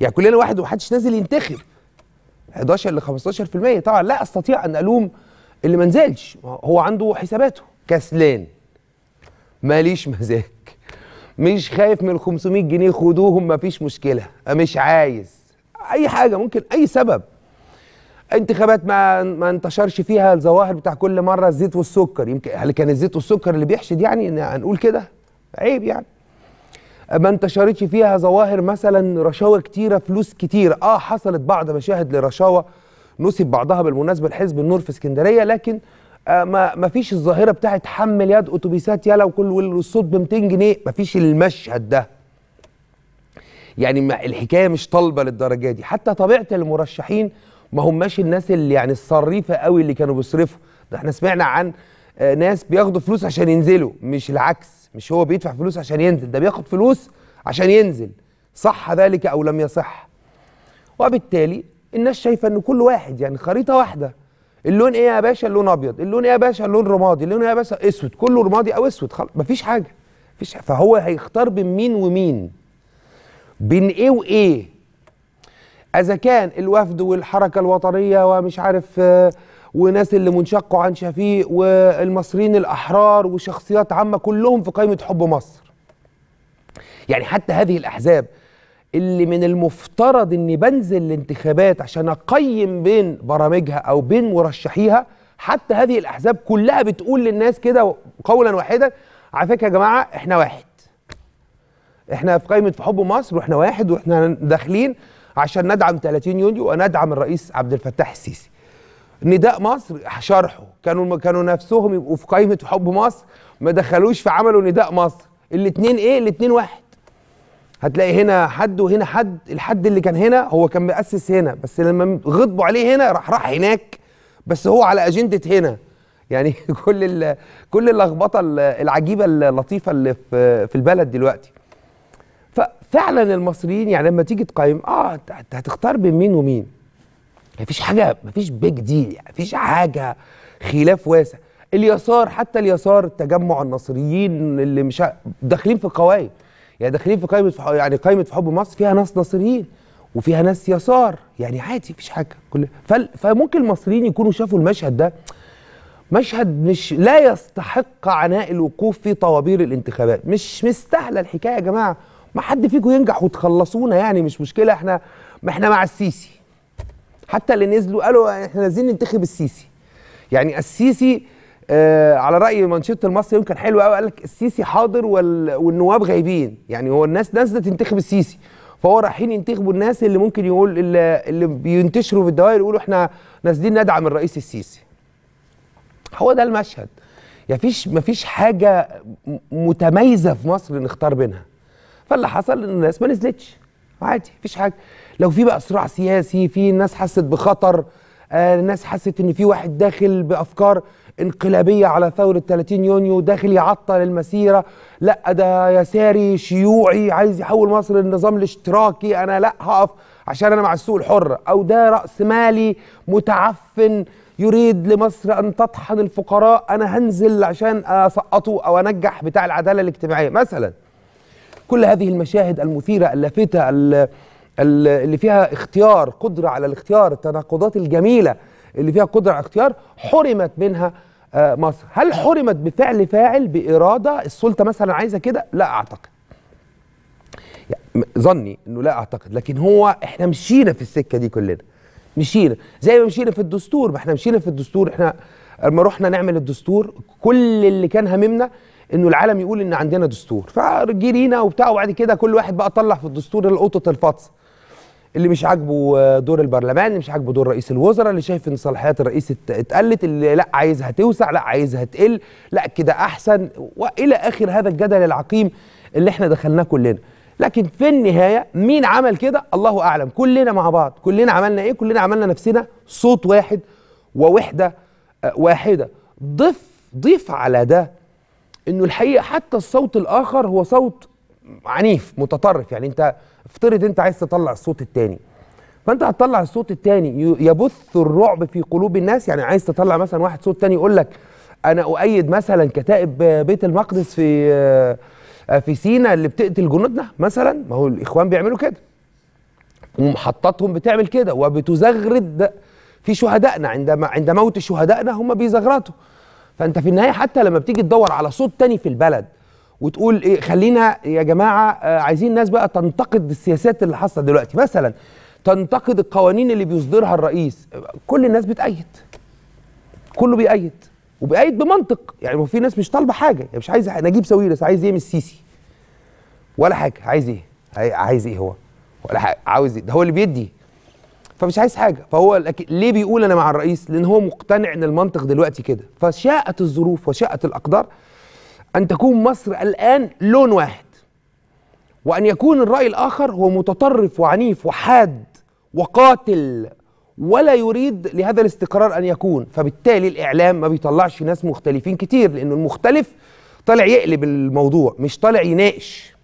يعني كلنا واحد ومحدش نازل ينتخب 11 ل 15% طبعا لا استطيع ان الوم اللي ما نزلش هو عنده حساباته كسلان ماليش مزاج مش خايف من ال 500 جنيه خدوهم مفيش مشكله مش عايز اي حاجه ممكن اي سبب انتخابات ما ما انتشرش فيها الظواهر بتاع كل مره الزيت والسكر يمكن هل كان الزيت والسكر اللي بيحشد يعني ان هنقول كده عيب يعني ما انتشرتش فيها ظواهر مثلا رشاوى كتيرة فلوس كتيرة اه حصلت بعض مشاهد لرشاوى نسب بعضها بالمناسبة لحزب النور في اسكندرية لكن آه، ما ما فيش الظاهرة بتاعت حمل يد اتوبيسات يلا وكل والصوت ب 200 جنيه ما فيش المشهد ده يعني ما الحكاية مش طالبة للدرجة دي حتى طبيعة المرشحين ما هماش الناس اللي يعني الصريفة قوي اللي كانوا بيصرفوا ده احنا سمعنا عن آه، ناس بياخدوا فلوس عشان ينزلوا مش العكس مش هو بيدفع فلوس عشان ينزل ده بياخد فلوس عشان ينزل صح ذلك او لم يصح وبالتالي الناس شايفه ان كل واحد يعني خريطه واحده اللون ايه يا باشا اللون ابيض اللون ايه يا باشا اللون رمادي اللون ايه يا باشا اسود كله رمادي او اسود خلاص مفيش حاجه مفيش حاجة. فهو هيختار بين مين ومين بين ايه وايه اذا كان الوفد والحركه الوطنيه ومش عارف آه وناس اللي منشقوا عن شفيق والمصريين الأحرار وشخصيات عامة كلهم في قائمة حب مصر يعني حتى هذه الأحزاب اللي من المفترض اني بنزل الانتخابات عشان اقيم بين برامجها او بين مرشحيها حتى هذه الاحزاب كلها بتقول للناس كده قولا واحدا على فكره يا جماعه احنا واحد احنا في قائمه في حب مصر واحنا واحد واحنا داخلين عشان ندعم 30 يونيو وندعم الرئيس عبد الفتاح السيسي نداء مصر شرحه كانوا كانوا نفسهم يبقوا في قائمه حب مصر ما دخلوش في عملوا نداء مصر الاثنين ايه الاثنين واحد هتلاقي هنا حد وهنا حد الحد اللي كان هنا هو كان مؤسس هنا بس لما غضبوا عليه هنا راح راح هناك بس هو على اجنده هنا يعني كل الـ كل اللخبطه العجيبه اللطيفه اللي في في البلد دلوقتي ففعلا المصريين يعني لما تيجي تقيم اه هتختار بين مين ومين مفيش حاجه مفيش بيج ديل يعني مفيش حاجه خلاف واسع اليسار حتى اليسار تجمع النصريين اللي مش داخلين في قوايم يعني داخلين في قائمه يعني قائمه في حب مصر فيها ناس نصريين وفيها ناس يسار يعني عادي مفيش حاجه كل فممكن المصريين يكونوا شافوا المشهد ده مشهد مش لا يستحق عناء الوقوف في طوابير الانتخابات مش مستاهله الحكايه يا جماعه ما حد فيكم ينجح وتخلصونا يعني مش مشكله احنا ما احنا مع السيسي حتى اللي نزلوا قالوا احنا نازلين ننتخب السيسي يعني السيسي آه على راي مانشيت المصري يمكن حلو قوي قال لك السيسي حاضر وال... والنواب غايبين يعني هو الناس نازله تنتخب السيسي فهو رايحين ينتخبوا الناس اللي ممكن يقول اللي, اللي بينتشروا في الدوائر يقولوا احنا نازلين ندعم الرئيس السيسي هو ده المشهد مفيش مفيش حاجه متميزه في مصر نختار بينها فاللي حصل ان الناس ما نزلتش عادي مفيش حاجه لو في بقى صراع سياسي في ناس حست بخطر الناس آه، ناس حست ان في واحد داخل بافكار انقلابيه على ثوره 30 يونيو داخل يعطل المسيره لا ده يساري شيوعي عايز يحول مصر للنظام الاشتراكي انا لا هقف عشان انا مع السوق الحر او ده راس مالي متعفن يريد لمصر ان تطحن الفقراء انا هنزل عشان اسقطه او انجح بتاع العداله الاجتماعيه مثلا كل هذه المشاهد المثيرة اللافتة اللي فيها اختيار قدرة على الاختيار التناقضات الجميلة اللي فيها قدرة على الاختيار حرمت منها آه، مصر هل حرمت بفعل فاعل بإرادة السلطة مثلا عايزة كده لا أعتقد يعني ظني انه لا اعتقد لكن هو احنا مشينا في السكه دي كلنا مشينا زي ما مشينا في الدستور ما احنا مشينا في الدستور احنا لما رحنا نعمل الدستور كل اللي كان هممنا انه العالم يقول ان عندنا دستور فجرينا وبتاع وبعد كده كل واحد بقى طلع في الدستور القطط الفطس اللي مش عاجبه دور البرلمان اللي مش عاجبه دور رئيس الوزراء اللي شايف ان صلاحيات الرئيس اتقلت اللي لا عايزها توسع لا عايزها تقل لا كده احسن والى اخر هذا الجدل العقيم اللي احنا دخلناه كلنا لكن في النهايه مين عمل كده الله اعلم كلنا مع بعض كلنا عملنا ايه كلنا عملنا نفسنا صوت واحد ووحده آه، واحده ضف ضيف على ده انه الحقيقه حتى الصوت الاخر هو صوت عنيف متطرف يعني انت افترض انت عايز تطلع الصوت الثاني فانت هتطلع الصوت الثاني يبث الرعب في قلوب الناس يعني عايز تطلع مثلا واحد صوت ثاني يقول لك انا اؤيد مثلا كتائب بيت المقدس في آه، في سينا اللي بتقتل جنودنا مثلا ما هو الاخوان بيعملوا كده ومحطاتهم بتعمل كده وبتزغرد في شهدائنا عندما عند موت شهدائنا هم بيزغرطوا فانت في النهايه حتى لما بتيجي تدور على صوت تاني في البلد وتقول إيه خلينا يا جماعه آه عايزين ناس بقى تنتقد السياسات اللي حاصله دلوقتي مثلا تنتقد القوانين اللي بيصدرها الرئيس كل الناس بتأيد كله بيأيد وبيأيد بمنطق يعني في ناس مش طالبه حاجه يعني مش عايز نجيب ساويرس عايز ايه من السيسي ولا حاجه عايز ايه عايز ايه هو ولا حاجه عاوز ايه ده هو اللي بيدي فمش عايز حاجه فهو ليه بيقول انا مع الرئيس لان هو مقتنع ان المنطق دلوقتي كده فشاءت الظروف وشاءت الاقدار ان تكون مصر الان لون واحد وان يكون الراي الاخر هو متطرف وعنيف وحاد وقاتل ولا يريد لهذا الاستقرار ان يكون فبالتالي الاعلام ما بيطلعش ناس مختلفين كتير لانه المختلف طالع يقلب الموضوع مش طالع يناقش